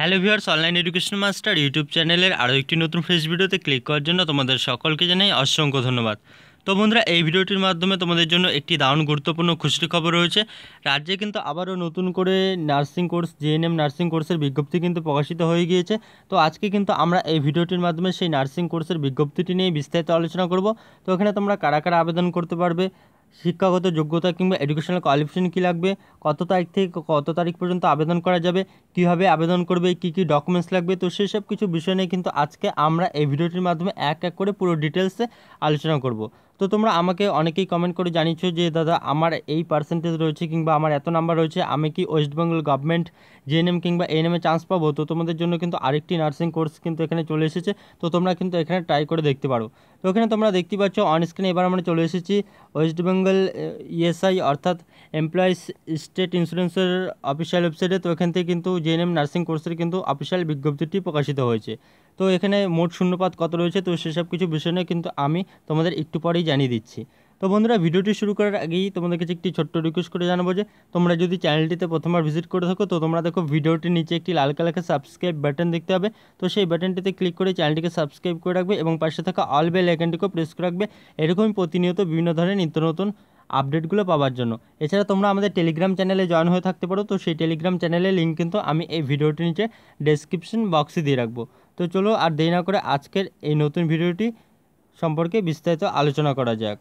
hello viewers online education master YouTube চ্যানেলের আরও একটি নতুন ফ্রেশ ভিডিওতে ক্লিক করার জন্য তোমাদের সকলকে জানাই অসংখ্য ধন্যবাদ তো বন্ধুরা এই ভিডিওটির মাধ্যমে তোমাদের জন্য একটি দারুণ গুরুত্বপূর্ণ খুশির খবর রয়েছে রাজ্যে কিন্তু আবারও নতুন করে নার্সিং কোর্স জেএনএম নার্সিং কোর্সের বিজ্ঞপ্তি কিন্তু প্রকাশিত হয়ে গিয়েছে তো আজকে কিন্তু আমরা এই ভিডিওটির মাধ্যমে সেই নার্সিং কোর্সের বিজ্ঞপ্তিটি নিয়ে বিস্তারিত আলোচনা করব তো এখানে তোমরা কারা কারা আবেদন করতে পারবে শিক্ষাগত যোগ্যতা কিংবা এডুকেশনাল কোয়ালিফিকেশন কী লাগবে কত তারিখ থেকে কত তারিখ পর্যন্ত আবেদন করা যাবে কীভাবে আবেদন করবে কী কী ডকুমেন্টস লাগবে তো সেই সব কিছু বিষয় নিয়ে কিন্তু আজকে আমরা এই ভিডিওটির মাধ্যমে এক এক করে পুরো ডিটেলসে আলোচনা করব তো তোমরা আমাকে অনেকেই কমেন্ট করে জানিয়েছো যে দাদা আমার এই পার্সেন্টেজ রয়েছে কিংবা আমার এত নাম্বার রয়েছে আমি কি ওয়েস্ট বেঙ্গল গভর্নমেন্ট জেএনএম কিংবা এ চান্স পাবো তো তোমাদের জন্য কিন্তু আরেকটি নার্সিং কোর্স কিন্তু এখানে চলে এসেছে তো তোমরা কিন্তু এখানে ট্রাই করে দেখতে পারো তো এখানে তোমরা দেখতে পাচ্ছ অন স্ক্রিনে এবার আমরা চলে এসেছি ওয়েস্ট বেঙ্গল ইএসআই অর্থাৎ এমপ্লয়িজ স্টেট ইন্স্যুরেন্সের অফিসিয়াল ওয়েবসাইটে তো এখান থেকে কিন্তু জেএনএম নার্সিং কোর্সের কিন্তু অফিসিয়াল বিজ্ঞপ্তিটি প্রকাশিত হয়েছে তো এখানে মোট শূন্যপাত কত রয়েছে তো সেসব কিছু বিষয় নিয়ে কিন্তু আমি তোমাদের একটু পরেই জানিয়ে দিচ্ছি তো বন্ধুরা ভিডিওটি শুরু করার আগেই তোমাদের কাছে একটি ছোট্ট রিকোয়েস্ট করে জানাবো যে তোমরা যদি চ্যানেলটিতে প্রথমবার ভিজিট করে থাকো তো তোমরা দেখো ভিডিওটির নিচে একটি লাল কালারকে সাবস্ক্রাইব বাটন দেখতে হবে তো সেই বাটনটিতে ক্লিক করে চ্যানেলটিকে সাবস্ক্রাইব করে রাখবে এবং পাশে থাকা অল বেল আইকনটিকেও প্রেস করে রাখবে এরকমই প্রতিনিয়ত বিভিন্ন ধরনের নিত্য নতুন আপডেটগুলো পাওয়ার জন্য এছাড়া তোমরা আমাদের টেলিগ্রাম চ্যানেলে জয়েন হয়ে থাকতে পারো তো সেই টেলিগ্রাম চ্যানেলের লিঙ্ক কিন্তু আমি এই ভিডিওটির নিচে ডেসক্রিপশন বক্সে দিয়ে রাখবো তো চলো আর দেরি না করে আজকের এই নতুন ভিডিওটি সম্পর্কে বিস্তারিত আলোচনা করা যাক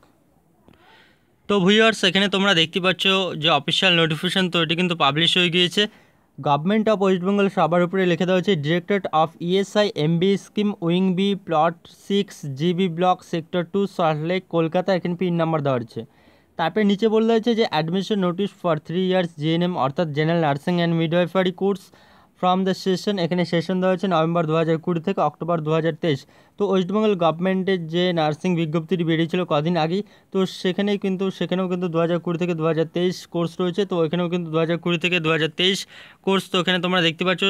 তো ভিউয়ার্স এখানে তোমরা দেখতে পাচ্ছ যে অফিসিয়াল নোটিফিকেশান তো এটি কিন্তু পাবলিশ হয়ে গিয়েছে গভর্নমেন্ট অফ ওয়েস্ট বেঙ্গল সবার উপরে লিখে দেওয়া হয়েছে directorate of ESI MB scheme wing B plot six GB block sector two Salt Lake Kolkata এখানে পিন নাম্বার দেওয়া হচ্ছে তারপরে নিচে বলে হয়েছে যে admission notice for three years GNM অর্থাৎ general nursing and midwifery course from the session এখানে সেশন দেওয়া হয়েছে নভেম্বর দু হাজার কুড়ি থেকে অক্টোবর দু হাজার তেইশ তো ওয়েস্টবেঙ্গল গভর্নমেন্টের যে নার্সিং বিজ্ঞপ্তিটি বেরিয়েছিল কদিন আগেই তো সেখানেই কিন্তু সেখানেও কিন্তু দু হাজার কুড়ি থেকে দু হাজার তেইশ কোর্স রয়েছে তো এখানেও কিন্তু দু হাজার কুড়ি থেকে দু হাজার তেইশ কোর্স তো এখানে তোমরা দেখতে পাচ্ছ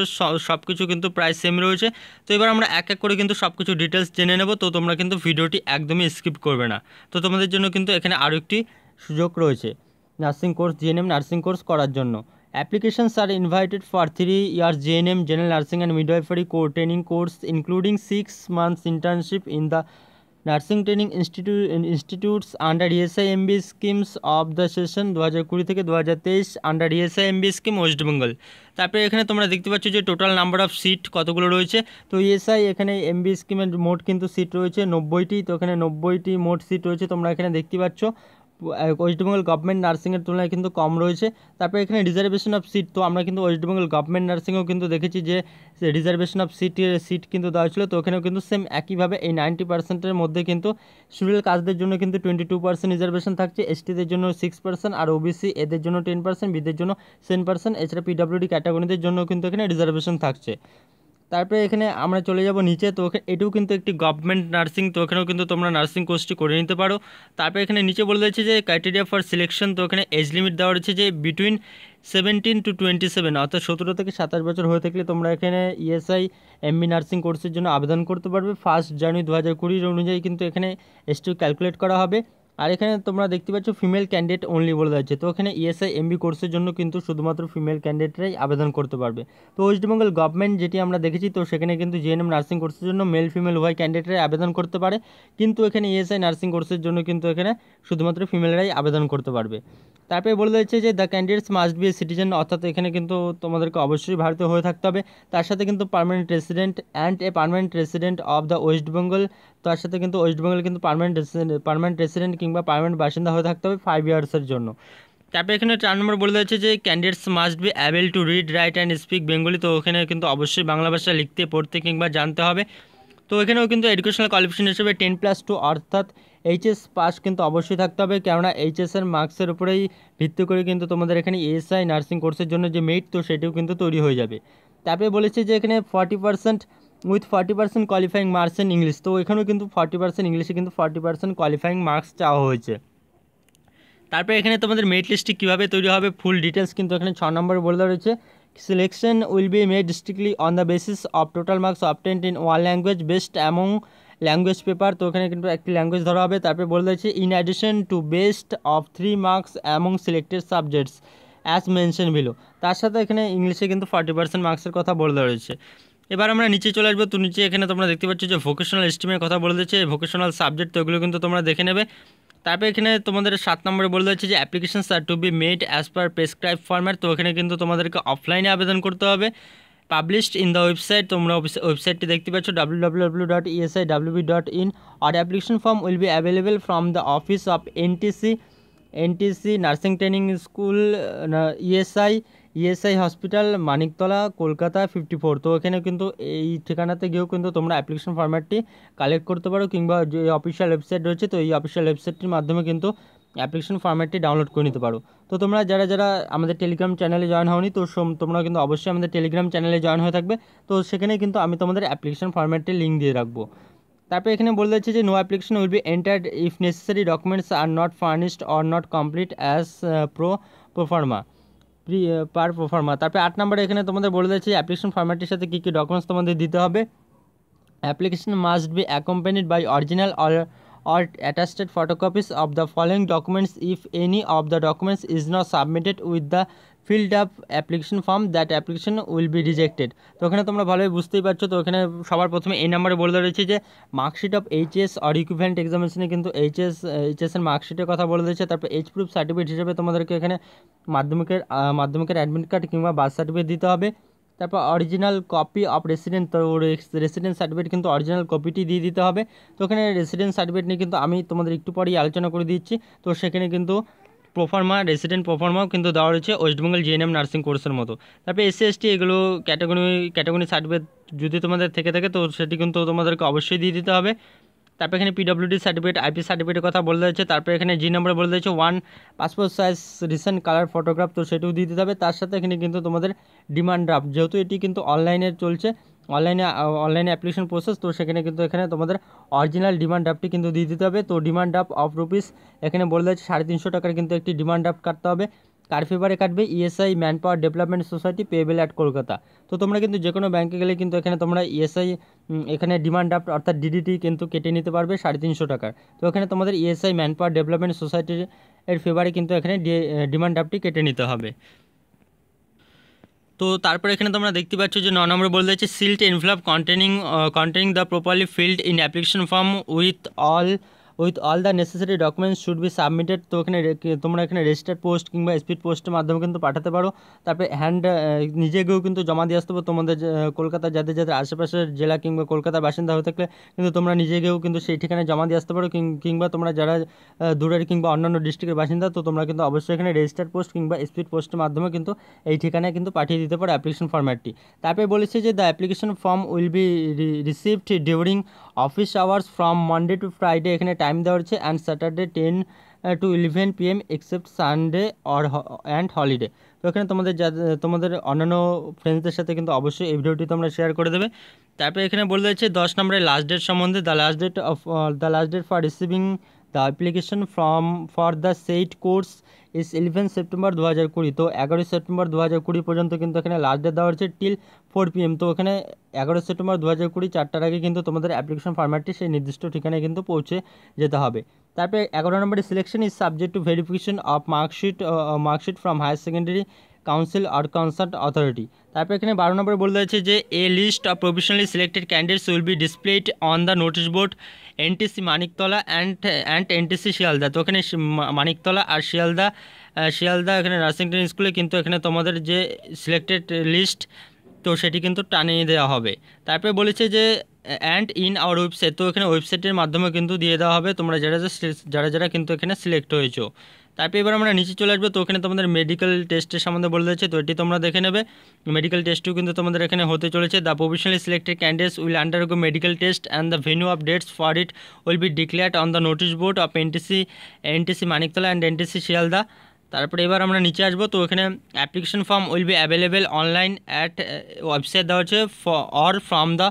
সব কিছু কিন্তু প্রায় সেম রয়েছে তো এবার আমরা এক এক করে কিন্তু সব কিছু ডিটেলস জেনে নেব তো তোমরা কিন্তু ভিডিওটি একদমই স্কিপ করবে না তো তোমাদের জন্য কিন্তু এখানে আরও একটি সুযোগ রয়েছে nursing course GNM nursing course করার জন্য Applications are invited for 3 years JNM general nursing and midwifery co training course including six months internship in the nursing training institute institutes under ESI MB schemes of the session দু হাজার কুড়ি থেকে দু হাজার তেইশ under ESI MB scheme West Bengal তারপরে এখানে তোমরা দেখতে পাচ্ছ যে টোটাল নাম্বার অফ সিট কতগুলো রয়েছে তো ইএসআই এখানে এমবি স্কিমের মোট কিন্তু সিট রয়েছে নব্বইটি তো এখানে নব্বইটি মোট সিট রয়েছে তোমরা এখানে দেখতে পাচ্ছ ওয়েস্টবেঙ্গল গভর্নমেন্ট নার্সিংয়ের তুলনায় কিন্তু কম রয়েছে তারপরে এখানে রিজার্ভেশন অফ সিট তো আমরা কিন্তু ওয়েস্টবেঙ্গল গভর্নমেন্ট নার্সিংয়েও কিন্তু দেখেছি যে রিজার্ভেশন অফ সিটের সিট কিন্তু দেওয়া ছিল তো ওখানেও কিন্তু সেম একইভাবে এই নাইনটি পার্সেন্টের মধ্যে কিন্তু শিডিউল কাস্টদের জন্য কিন্তু টোয়েন্টি টু পার্সেন্ট রিজার্ভেশন থাকছে এসটিদের জন্য সিক্স পার্সেন্ট আর ওবিসি এদের জন্য টেন পার্সেন্ট বিদের জন্য সেন পার্সেন্ট এছাড়া পিডাব্লিউডি ক্যাটাগরিদের জন্য কিন্তু এখানে রিজার্ভেশন থাকছে তারপরে এখানে আমরা চলে যাব নিচে তো এটাও কিন্তু একটি গভর্নমেন্ট নার্সিং তো এখানেও কিন্তু তোমরা নার্সিং কোর্সটি করে নিতে পারো তারপরে এখানে নিচে বলে দিয়েছে যে ক্রাইটেরিয়া ফর সিলেকশন তো এখানে এজ লিমিট দেওয়া রয়েছে যে between seventeen to twenty seven অর্থাৎ সতেরো থেকে সাতাশ বছর হয়ে থাকলে তোমরা এখানে ইএসআই এমবি নার্সিং কোর্সের জন্য আবেদন করতে পারবে ফার্স্ট জানুয়ারি দু হাজার কুড়ির অনুযায়ী কিন্তু এখানে এসটিও ক্যালকুলেট করা হবে আর এখানে তোমরা দেখতে পাচ্ছ ফিমেল ক্যান্ডিডেট অনলি বলে দেওয়া হচ্ছে তো এখানে ইএসআই এমবি কোর্সের জন্য কিন্তু শুধুমাত্র ফিমেল ক্যান্ডিডেটরাই আবেদন করতে পারবে তো ওয়েস্টবেঙ্গল গভর্নমেন্ট যেটি আমরা দেখেছি তো সেখানে কিন্তু জিএনএম নার্সিং কোর্সের জন্য মেল ফিমেল উভয় ক্যান্ডিডেটরাই আবেদন করতে পারে কিন্তু এখানে ইএসআই নার্সিং কোর্সের জন্য কিন্তু এখানে শুধুমাত্র ফিমেলরাই আবেদন করতে পারবে তারপরে বলে দিচ্ছে যে the candidates must be citizen অর্থাৎ এখানে কিন্তু তোমাদেরকে অবশ্যই ভারতীয় হয়ে থাকতে হবে তার সাথে কিন্তু permanent resident and a permanent resident of the West Bengal তার সাথে কিন্তু ওয়েস্ট বেঙ্গল কিন্তু পারমানেন্ট পারমানেন্ট রেসিডেন্ট কিংবা পারমানেন্ট বাসিন্দা হয়ে থাকতে হবে ফাইভ ইয়ার্সের জন্য তারপরে এখানে চার নম্বর বলে দিয়েছে যে candidates must be able to read write and speak Bengali তো ওখানে কিন্তু অবশ্যই বাংলা ভাষা লিখতে পড়তে কিংবা জানতে হবে তো এখানেও কিন্তু এডুকেশনাল কোয়ালিফিকেশন হিসেবে টেন প্লাস টু অর্থাৎ এইচএস পাস কিন্তু অবশ্যই থাকতে হবে কেননা এইচএসের মার্কসের উপরেই ভিত্তি করে কিন্তু তোমাদের এখানে এসআই নার্সিং কোর্সের জন্য যে মেট তো সেটিও কিন্তু তৈরি হয়ে যাবে তারপরে বলেছে যে এখানে forty percent with forty percent qualifying marks in English তো এখানেও কিন্তু ফর্টি পার্সেন্ট ইংলিশে কিন্তু ফর্টি পার্সেন্ট কোয়ালিফাইং মার্কস চাওয়া হয়েছে তারপরে এখানে তোমাদের মেট লিস্টটি কীভাবে তৈরি হবে ফুল ডিটেলস কিন্তু এখানে ছ নম্বরে বলে দেওয়া রয়েছে selection will be made districtly on the basis of total marks obtained in one language best among language paper তো ওখানে কিন্তু একটি ল্যাঙ্গুয়েজ ধরা হবে তারপরে বলে দিয়েছে in addition to best of three marks among selected subjects as mention below তার সাথে এখানে ইংলিশে কিন্তু ফর্টি পার্সেন্ট মার্কসের কথা বলে রয়েছে এবার আমরা নিচে চলে আসবো তো নিচে এখানে তোমরা দেখতে পাচ্ছ যে ভোকেশনাল স্ট্রিমের কথা বলে দিচ্ছে ভোকেশনাল সাবজেক্ট তো এগুলো কিন্তু তোমরা দেখে নেবে তারপরে এখানে তোমাদের সাত নম্বরে বলে দিচ্ছে যে applications are to be made as per prescribe ফর্মের তো এখানে কিন্তু তোমাদেরকে অফলাইনে আবেদন করতে হবে পাবলিশড ইন দ্য ওয়েবসাইট তোমরা ওয়েবসাইটটি দেখতে পাচ্ছ W W W dot ESI B dot in আর application form will be available from the office of NTC NTC nursing training school ESI ESI hospital Maniktala Kolkata fifty four তো এখানে কিন্তু এই ঠিকানাতে গিয়েও কিন্তু তোমরা অ্যাপ্লিকেশন ফর্ম্যাটটি কালেক্ট করতে পারো কিংবা যে অফিসিয়াল ওয়েবসাইট রয়েছে তো এই অফিসিয়াল ওয়েবসাইটটির মাধ্যমে কিন্তু অ্যাপ্লিকেশন ফর্ম্যাটটি ডাউনলোড করে নিতে পারো তো তোমরা যারা যারা আমাদের টেলিগ্রাম চ্যানেলে জয়েন হওনি তো তোমরা কিন্তু অবশ্যই আমাদের টেলিগ্রাম চ্যানেলে জয়েন হয়ে থাকবে তো সেখানে কিন্তু আমি তোমাদের অ্যাপ্লিকেশন ফর্ম্যাটটি লিঙ্ক দিয়ে রাখবো তারপরে এখানে বলে দিচ্ছে যে no application will be entered if necessary documents are not furnished or not complete as pro proforma pre per proforma তারপরে আট নম্বরে এখানে তোমাদের বলে দিচ্ছে অ্যাপ্লিকেশন ফর্ম্যাটটির সাথে কী কী ডকুমেন্টস তোমাদের দিতে হবে application must be accompanied by original or or attested photocopies of the following documents if any of the documents is not submitted with the filled up application form that application will be rejected তো ওখানে তোমরা ভালোই বুঝতেই পারছো তো ওখানে সবার প্রথমে এই নাম্বারে বলে রয়েছে যে marksheet of HS or equivalent এক্সামিনেশনে কিন্তু এইচএস এইচএসের মার্কশিটের কথা বলে রয়েছে তারপর এইচ প্রুফ সার্টিফিকেট হিসেবে তোমাদেরকে এখানে মাধ্যমিকের মাধ্যমিকের অ্যাডমিট কার্ড কিংবা বার্থ সার্টিফিকেট দিতে হবে তারপর অরিজিনাল কপি অফ রেসিডেন্ট তো রেসিডেন্ট সার্টিফিকেট কিন্তু অরিজিনাল কপিটি দিয়ে দিতে হবে তো ওখানে রেসিডেন্ট সার্টিফিকেট নিয়ে কিন্তু আমি তোমাদের একটু পরেই আলোচনা করে দিচ্ছি তো সেখানে কিন্তু প্রফর্মা রেসিডেন্ট প্রফর্মাও কিন্তু দেওয়া রয়েছে ওয়েস্টবেঙ্গল জিএনএম নার্সিং কোর্সের মতো তারপরে এসসি এসটি এগুলো ক্যাটাগরি ক্যাটাগরি সার্টিফিকেট যদি তোমাদের থেকে থাকে তো সেটি কিন্তু তোমাদেরকে অবশ্যই দিয়ে দিতে হবে তারপর এখানে পিডব্লিউডি সার্টিফিকেট আইপি সার্টিফিকেটের কথা বলে দিয়েছে তারপর এখানে জি নম্বরে বলে দিয়েছে one passport size recent colour photograph তো সেটিও দিয়ে দিতে হবে তার সাথে এখানে কিন্তু তোমাদের ডিমান্ড ড্রাফট যেহেতু এটি কিন্তু অনলাইনে চলছে অনলাইনে অনলাইনে অ্যাপ্লিকেশন প্রসেস তো সেখানে কিন্তু এখানে তোমাদের অরিজিনাল ডিমান্ড ড্রাফটটি কিন্তু দিয়ে দিতে হবে তো ডিমান্ড ড্রাফট অফ রুপিস এখানে বলে দিয়েছে সাড়ে তিনশো টাকার কিন্তু একটি ডিমান্ড ড্রাফট কাটতে হবে কার ফিবারে কাটবে ESI manpower development society payable at Kolkata তো তোমরা কিন্তু যে কোন ব্যাংকে গেলে কিন্তু এখানে তোমরা ইএসআই এখানে ডিমান্ড অ্যাপ অর্থত ডিডিটি কিন্তু কেটে নিতে পারবে 350 টাকা তো ওখানে তোমাদের ইএসআই ম্যানপাওয়ার ডেভেলপমেন্ট সোসাইটির ফিবারে কিন্তু এখানে ডিমান্ড অ্যাপটি কেটে নিতে হবে তো তারপর এখানে তোমরা দেখতে পাচ্ছ যে 9 নম্বর বলেছে sealed envelope containing containing the properly filled in application form with all with all the necessary documents should be submitted তো এখানে তোমরা এখানে রেজিস্টার্ড পোস্ট কিংবা স্পিড পোস্টের মাধ্যমে কিন্তু পাঠাতে পারো তারপরে হ্যান্ড নিজে গিয়েও কিন্তু জমা দিয়ে আসতে হবে তোমাদের কলকাতা যাদের যাদের আশেপাশের জেলা কিংবা কলকাতার বাসিন্দা হয়ে থাকলে কিন্তু তোমরা নিজে গিয়েও কিন্তু সেই ঠিকানায় জমা দিয়ে আসতে পারো কিংবা তোমরা যারা দূরের কিংবা অন্যান্য ডিস্ট্রিক্টের বাসিন্দা তো তোমরা কিন্তু অবশ্যই এখানে রেজিস্টার্ড পোস্ট কিংবা স্পিড পোস্টের মাধ্যমে কিন্তু এই ঠিকানায় কিন্তু পাঠিয়ে দিতে পারো অ্যাপ্লিকেশন ফর্ম্যাটটি তারপরে বলেছে যে the application form will be received during office hours from Monday to Friday এখানে টাইম দেওয়া হচ্ছে and Saturday ten to eleven P M except Sunday or and holiday তো এখানে তোমাদের তোমাদের অন্যান্য ফ্রেন্ডসদের সাথে কিন্তু অবশ্যই এই ভিডিওটি তোমরা শেয়ার করে দেবে তারপরে এখানে বলে দিচ্ছে দশ নম্বরের লাস্ট ডেট সম্বন্ধে the last date of the last date for receiving the application from for the said course is eleven September দু হাজার কুড়ি তো এগারোই সেপ্টেম্বর দু হাজার কুড়ি পর্যন্ত কিন্তু এখানে লাস্ট ডেট দেওয়া হচ্ছে টিল ফোর পিএম তো ওখানে এগারোই সেপ্টেম্বর দু হাজার কুড়ি চারটার আগে কিন্তু তোমাদের অ্যাপ্লিকেশন ফর্ম্যাটটি সেই নির্দিষ্ট ঠিকানায় কিন্তু পৌঁছে যেতে হবে তারপরে এগারো নম্বরে selection is subject to verification of marksheet marksheet from higher secondary council or concerned authority তারপর এখানে বারো নম্বরে বলে হয়েছে যে a list of professionally selected candidates will be displayed on the notice board NTC Maniktala and and NTC Sealdah তো এখানে মানিকতলা আর শিয়ালদা শিয়ালদা এখানে রাসিংটন স্কুলে কিন্তু এখানে তোমাদের যে সিলেক্টেড লিস্ট তো সেটি কিন্তু টানিয়ে দেওয়া হবে তারপরে বলেছে যে অ্যান্ড ইন আওয়ার ওয়েবসাইট তো এখানে ওয়েবসাইটের মাধ্যমে কিন্তু দিয়ে দেওয়া হবে তোমরা যারা যারা যারা কিন্তু এখানে সিলেক্ট হয়েছো তারপর এবার আমরা নিচে চলে আসবো তো ওখানে তোমাদের মেডিকেল টেস্টের সম্বন্ধে বলে দিয়েছে তো এটি তোমরা দেখে নেবে মেডিকেল টেস্টও কিন্তু তোমাদের এখানে হতে চলেছে the provisionally selected candidates will go medical test and the venue of dates for it will be declared on the notice board of NTC NTC Maniktala and NTC Sealdah তারপরে এবার আমরা নিচে আসবো তো ওখানে application form will be available online at website দেওয়া হচ্ছে or from the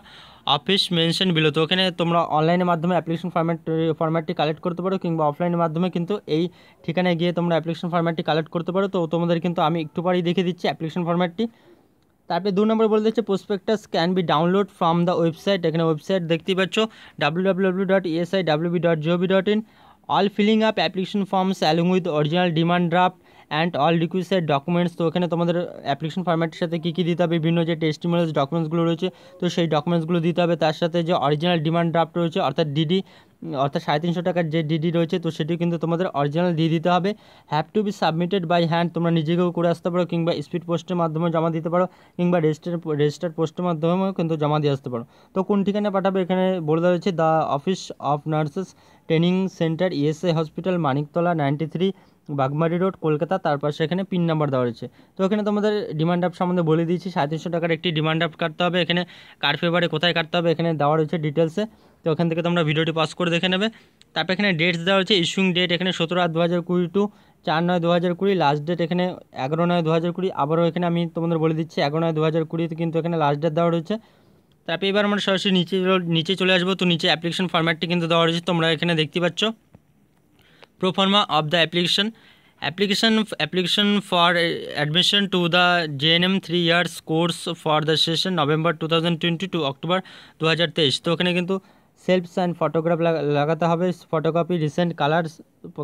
office mention below তো ওখানে তোমরা অনলাইনের মাধ্যমে অ্যাপ্লিকেশন ফর্ম্যাট ফর্ম্যাটটি কালেক্ট করতে পারো কিংবা অফলাইনের মাধ্যমে কিন্তু এই ঠিকানায় গিয়ে তোমরা অ্যাপ্লিকেশন ফর্ম্যাটটি কালেক্ট করতে পারো তো তোমাদের কিন্তু আমি একটু পরেই দেখিয়ে দিচ্ছি অ্যাপ্লিকেশন ফর্ম্যাটটি তারপরে দু নম্বর বলে দিচ্ছে prospectus can be download from the website এখানে ওয়েবসাইট দেখতেই পাচ্ছ W W W dot ESI W B dot GOB dot in all filling up application forms along with original demand draft and all requested documents তো ওখানে তোমাদের application ফর্ম্যাটের সাথে কী কী দিতে হবে বিভিন্ন যে টেস্টিমোনিয়ালস ডকুমেন্টসগুলো রয়েছে তো সেই ডকুমেন্টসগুলো দিতে হবে তার সাথে যে অরিজিনাল ডিমান্ড ড্রাফট রয়েছে অর্থাৎ ডিডি অর্থাৎ সাড়ে তিনশো টাকার যে ডিডি রয়েছে তো সেটিও কিন্তু তোমাদের অরিজিনাল দিয়ে দিতে হবে have to be submitted by hand তোমরা নিজেকেও করে আসতে পারো কিংবা স্পিড পোস্টের মাধ্যমে জমা দিতে পারো কিংবা রেজিস্টার রেজিস্টার পোস্টের মাধ্যমেও কিন্তু জমা দিয়ে আসতে পারো তো কোন ঠিকানা পাঠাবে এখানে বলে দেওয়া হয়েছে the office of nurses training centre ESA hospital Maniktala ninety three Bagmari road Kolkata তারপর সেখানে পিন নাম্বার দেওয়া রয়েছে তো এখানে তোমাদের ডিমান্ড ড্রাফট সম্বন্ধে বলে দিয়েছি সাড়ে তিনশো টাকার একটি ডিমান্ড ড্রাফট কাটতে হবে এখানে কার ফেভারে কোথায় কাটতে হবে এখানে দেওয়া রয়েছে ডিটেলসে তো এখান থেকে তোমরা ভিডিওটি পাস করে দেখে নেবে তারপর এখানে ডেটস দেওয়া রয়েছে ইস্যুইং ডেট এখানে সতেরো আট দু হাজার কুড়ি টু চার নয় দু হাজার কুড়ি লাস্ট ডেট এখানে এগারো নয় দু হাজার কুড়ি আবারও এখানে আমি তোমাদের বলে দিচ্ছি এগারো নয় দু হাজার কুড়িতে কিন্তু এখানে লাস্ট ডেট দেওয়া রয়েছে তারপর এবার আমরা সরাসরি নিচে নিচে চলে আসবো তো নিচে অ্যাপ্লিকেশন ফর্ম্যাটটি কিন্তু দেওয়া রয়েছে তোমরা এখানে দেখতে পাচ্ছ proforma of the application application application for admission to the J N M three years course for the session November two thousand twenty two October দু হাজার তেইশ তো এখানে কিন্তু সেলফ সাইন ফটোগ্রাফ লাগাতে হবে photocopy recent colour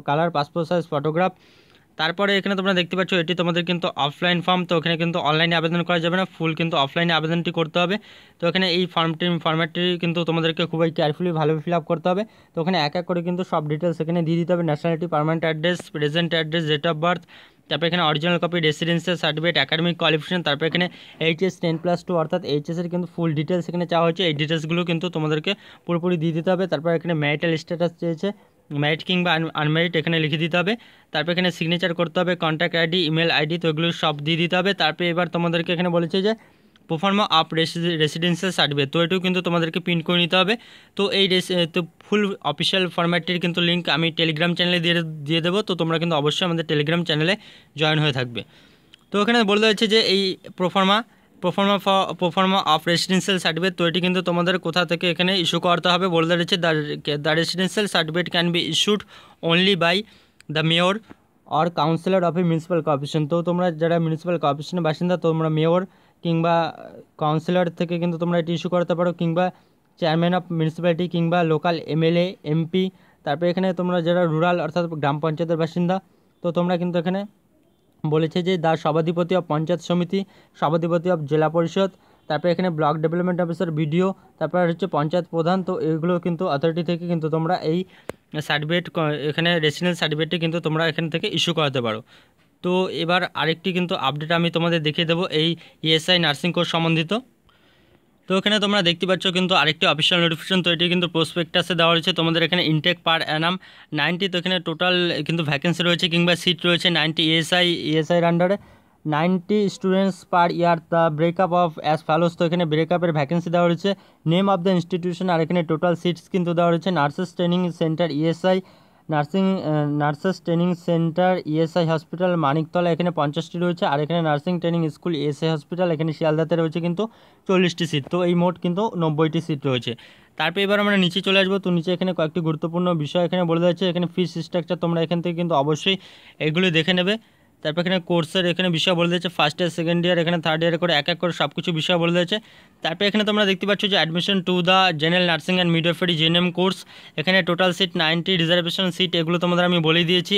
colour passport size photograph তারপরে এখানে তোমরা দেখতে পাচ্ছ এটি তোমাদের কিন্তু অফলাইন ফর্ম তো এখানে কিন্তু অনলাইনে আবেদন করা যাবে না ফুল কিন্তু অফলাইনে আবেদনটি করতে হবে তো এখানে এই ফর্মটি ফর্ম্যাটটি কিন্তু তোমাদেরকে খুবই কেয়ারফুলি ভালো ফিল আপ করতে হবে তো ওখানে এক এক করে কিন্তু সব ডিটেলস এখানে দিয়ে দিতে হবে nationality permanent address present address date of birth তারপরে এখানে original copy residential certificate academic qualification তারপরে এখানে এইচএস টেন প্লাস টু অর্থাৎ এইচএসের কিন্তু ফুল ডিটেলস এখানে চাওয়া হয়েছে এই ডিটেলসগুলো কিন্তু তোমাদেরকে পুরোপুরি দিয়ে দিতে হবে তারপর এখানে ম্যারিটাল স্ট্যাটাস চেয়েছে ম্যারিড কিংবা আনম্যারিড এখানে লিখে দিতে হবে তারপর এখানে সিগনেচার করতে হবে কন্ট্যাক্ট আইডি ইমেল আইডি তো এগুলো সব দিয়ে দিতে হবে তারপরে এবার তোমাদেরকে এখানে বলেছে যে প্রফর্মা আপ রেসিডেন্সিয়াল সার্টিফিকেট তো এটাও কিন্তু তোমাদেরকে প্রিন্ট করে নিতে হবে তো এই তো ফুল অফিসিয়াল ফরম্যাটটির কিন্তু লিঙ্ক আমি টেলিগ্রাম চ্যানেলে দিয়ে দিয়ে দেবো তো তোমরা কিন্তু অবশ্যই আমাদের টেলিগ্রাম চ্যানেলে জয়েন হয়ে থাকবে তো এখানে বলতে হচ্ছে যে এই proforma proforma proforma of residential certificate তো এটি কিন্তু তোমাদের কোথা থেকে এখানে ইস্যু করতে হবে বলে রয়েছে the residential certificate can be issued only by the mayor or councillor of a municipal corporation তো তোমরা যারা মিউনিসিপ্যাল কর্পোরেশনের বাসিন্দা তোমরা মেয়র কিংবা কাউন্সিলর থেকে কিন্তু তোমরা এটি ইস্যু করতে পারো কিংবা চেয়ারম্যান অফ মিউনিসিপ্যালিটি কিংবা লোকাল এমএলএ এমপি তারপরে এখানে তোমরা যারা রুরাল অর্থাৎ গ্রাম পঞ্চায়েতের বাসিন্দা তো তোমরা কিন্তু এখানে বলেছে যে দা সভাধিপতি অফ পঞ্চায়েত সমিতি সভাধিপতি অফ জেলা পরিষদ তারপরে এখানে ব্লক ডেভেলপমেন্ট অফিসার ভিডিও তারপর হচ্ছে পঞ্চায়েত প্রধান তো এগুলো কিন্তু অথরিটি থেকে কিন্তু তোমরা এই সার্টিফিকেট এখানে রেসিডেন্স সার্টিফিকেটটি কিন্তু তোমরা এখান থেকে ইস্যু করাতে পারো তো এবার আরেকটি কিন্তু আপডেট আমি তোমাদের দেখিয়ে দেবো এই ইএসআই নার্সিং কোর্স সম্বন্ধিত তো এখানে তোমরা দেখতে পাচ্ছ কিন্তু আরেকটি অফিসিয়াল নোটিফিকেশন তো এটি কিন্তু প্রসপেক্টাসে দেওয়া রয়েছে তোমাদের এখানে ইনটেক পার অ্যানাম নাইনটি তো এখানে টোটাল কিন্তু ভ্যাকেন্সি রয়েছে কিংবা সিট রয়েছে নাইনটি ইএসআই এএসআইয়ের আন্ডারে ninety students per year the breakup of as follows তো এখানে ব্রেকআপের ভ্যাকেন্সি দেওয়া রয়েছে নেম অফ দ্য ইনস্টিটিউশন আর এখানে টোটাল সিটস কিন্তু দেওয়া রয়েছে nurses training centre ESI nursing nurses training centre ESI hospital Maniktala এখানে পঞ্চাশটি রয়েছে আর এখানে nursing training school ESI hospital এখানে শিয়ালদাতে রয়েছে কিন্তু চল্লিশটি সিট তো এই মোট কিন্তু নব্বইটি সিট রয়েছে তারপরে এবার আমরা নিচে চলে আসবো তো নিচে এখানে কয়েকটি গুরুত্বপূর্ণ বিষয় এখানে বলে দিয়েছে এখানে ফিস স্ট্রাকচার তোমরা এখান থেকে কিন্তু অবশ্যই এগুলো দেখে নেবে তারপর এখানে কোর্সের এখানে বিষয় বলে দিয়েছে ফার্স্ট ইয়ার সেকেন্ড ইয়ার এখানে থার্ড ইয়ার করে এক এক করে সব কিছু বিষয় বলে দিয়েছে তারপর এখানে তোমরা দেখতে পাচ্ছ যে admission to the general nursing and midwifery GNM course এখানে total seat ninety reservation seat এগুলো তোমাদের আমি বলে দিয়েছি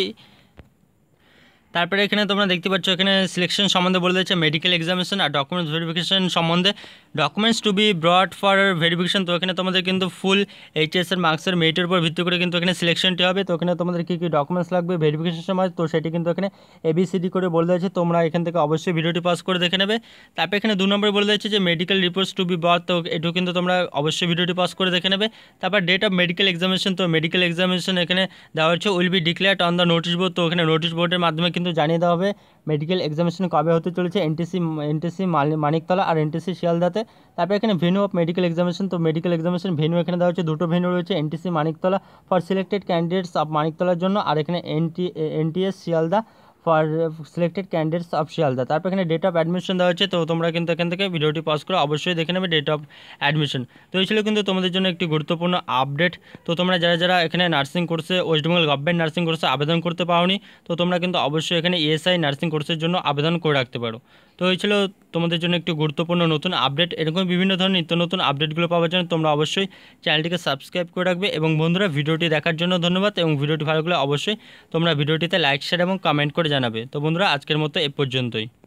তারপরে এখানে তোমরা দেখতে পাচ্ছ এখানে সিলেকশন সম্বন্ধে বলে দিয়েছে মেডিকেল এক্সামিনেশন আর ডকুমেন্টস ভেরিফিকেশন সম্বন্ধে documents to be brought for verification তো এখানে তোমাদের কিন্তু ফুল এইচএসের মার্কসের মেরিটের উপর ভিত্তি করে কিন্তু এখানে সিলেকশনটি হবে তো এখানে তোমাদের কী কী ডকুমেন্টস লাগবে ভেরিফিকেশন সময় তো সেটি কিন্তু এখানে এবিসিডি করে বলে দিয়েছে তোমরা এখান থেকে অবশ্যই ভিডিওটি পাস করে দেখে নেবে তারপরে এখানে দু নম্বরে বলে দিয়েছে যে medical reports to be brought তো এটু কিন্তু তোমরা অবশ্যই ভিডিওটি পাস করে দেখে নেবে তারপর ডেট অফ মেডিকেল এক্সামিনেশন তো মেডিকেল এক্সামিনেশন এখানে দেওয়া হচ্ছে will be declared on the notice board তো ওখানে নোটিশ বোর্ডের মাধ্যমে কিন্তু তো জানি দ হবে মেডিকেল एग्जामिनेशन কবে হতে চলছে এনটিসি এনটিসি মানিকতলা আর এনটিসি শিয়ালদহতে তারপরে এখানে ভেনু অফ মেডিকেল एग्जामिनेशन তো মেডিকেল एग्जामिनेशन ভেনু এখানে দেওয়া আছে দুটো ভেনু রয়েছে NTC Maniktala for selected candidates of মানিকতলার জন্য আর এখানে NT NTS Sealdah for selected candidates of Sealdah তারপর এখানে ডেট অফ অ্যাডমিশন দেওয়া হচ্ছে তো তোমরা কিন্তু এখান থেকে ভিডিওটি পাস করে অবশ্যই দেখে নেবে ডেট অফ অ্যাডমিশন তো এই ছিল কিন্তু তোমাদের জন্য একটি গুরুত্বপূর্ণ আপডেট তো তোমরা যারা যারা এখানে নার্সিং কোর্সে ওয়েস্টবেঙ্গল গভর্নমেন্ট নার্সিং কোর্সে আবেদন করতে পাওনি তো তোমরা কিন্তু অবশ্যই এখানে ইএসআই নার্সিং কোর্সের জন্য আবেদন করে রাখতে পারো তো এই ছিল তোমাদের জন্য একটি গুরুত্বপূর্ণ নতুন আপডেট এরকম বিভিন্ন ধরনের নিত্য নতুন আপডেটগুলো পাওয়ার জন্য তোমরা অবশ্যই চ্যানেলটিকে সাবস্ক্রাইব করে রাখবে এবং বন্ধুরা ভিডিওটি দেখার জন্য ধন্যবাদ এবং ভিডিওটি ভালো লাগলে অবশ্যই তোমরা ভিডিওটিতে লাইক শেয়ার এবং কমেন্ট করে জানাবে তো বন্ধুরা আজকের মতো এ পর্যন্তই